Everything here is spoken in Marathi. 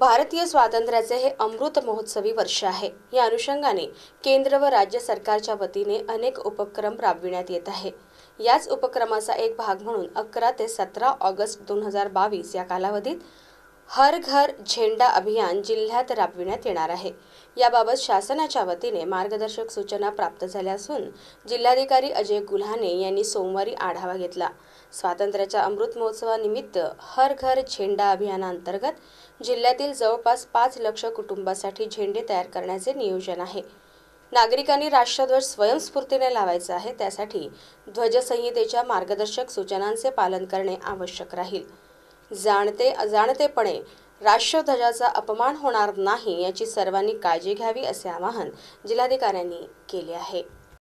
भारतीय स्वातंत्र्याचे हे अमृत महोत्सवी वर्ष आहे या अनुषंगाने केंद्र व राज्य सरकारच्या वतीने अनेक उपक्रम राबविण्यात येत आहे याच उपक्रमाचा एक भाग म्हणून अकरा ते सतरा ऑगस्ट दोन हजार बावीस या कालावधीत हर घर झेंडा अभियान जिल्ह्यात राबविण्यात येणार आहे याबाबत शासनाच्या वतीने मार्गदर्शक सूचना प्राप्त झाल्या असून जिल्हाधिकारी अजय गुल्हाने यांनी सोमवारी आढावा घेतला स्वातंत्र्याच्या अमृत महोत्सवानिमित्त हर घर झेंडा अभियानांतर्गत जिल्ह्यातील जवळपास पाच लक्ष कुटुंबासाठी झेंडे तयार करण्याचे नियोजन आहे नागरिकांनी राष्ट्रध्वज स्वयंस्फूर्तीने लावायचा आहे त्यासाठी ध्वजसंहितेच्या मार्गदर्शक सूचनांचे पालन करणे आवश्यक राहील जाणते अजाणतेपणे राष्ट्रध्वजाचा अपमान होणार नाही याची सर्वांनी काळजी घ्यावी असे आवाहन जिल्हाधिकाऱ्यांनी केले आहे